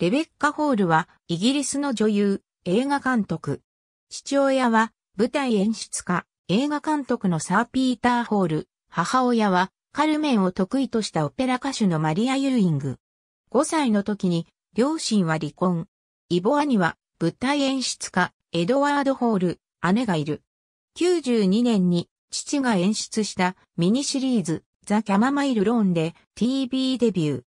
レベッカ・ホールはイギリスの女優、映画監督。父親は舞台演出家、映画監督のサー・ピーター・ホール。母親はカルメンを得意としたオペラ歌手のマリア・ユーイング。5歳の時に両親は離婚。イボアには舞台演出家、エドワード・ホール、姉がいる。92年に父が演出したミニシリーズ、ザ・キャママイル・ローンで TV デビュー。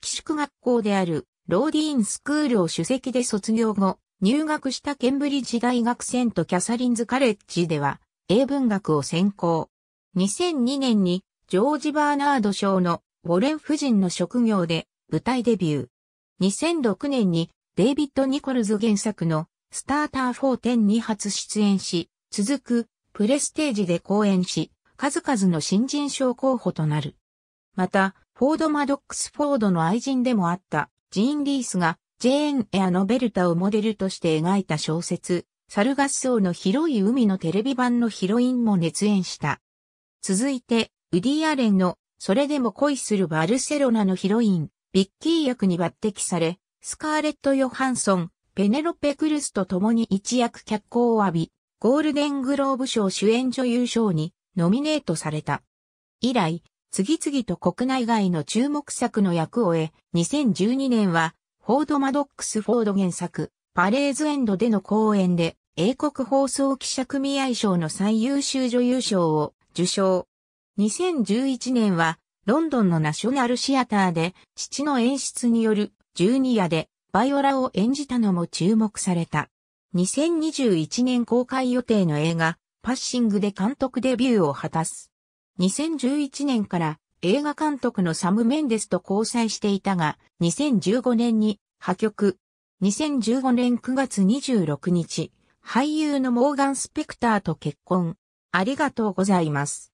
寄宿学校であるローディーンスクールを主席で卒業後、入学したケンブリッジ大学セントキャサリンズカレッジでは、英文学を専攻。2002年に、ジョージ・バーナード賞のウォレン夫人の職業で舞台デビュー。2006年にデイビッド・ニコルズ原作のスターターフォーテンに初出演し、続くプレステージで講演し、数々の新人賞候補となる。また、フォード・マドックス・フォードの愛人でもあったジーン・リースがジェーン・エア・ノベルタをモデルとして描いた小説、サルガッソーの広い海のテレビ版のヒロインも熱演した。続いて、ウディ・アレンの、それでも恋するバルセロナのヒロイン、ビッキー役に抜擢され、スカーレット・ヨハンソン、ペネロペ・クルスと共に一躍脚光を浴び、ゴールデングローブ賞主演女優賞にノミネートされた。以来、次々と国内外の注目作の役を得、2012年は、フォード・マドックス・フォード原作、パレーズエンドでの公演で、英国放送記者組合賞の最優秀女優賞を受賞。2011年は、ロンドンのナショナルシアターで、父の演出による、ジュニアで、バイオラを演じたのも注目された。2021年公開予定の映画、パッシングで監督デビューを果たす。2011年から映画監督のサム・メンデスと交際していたが、2015年に破局。2015年9月26日、俳優のモーガン・スペクターと結婚。ありがとうございます。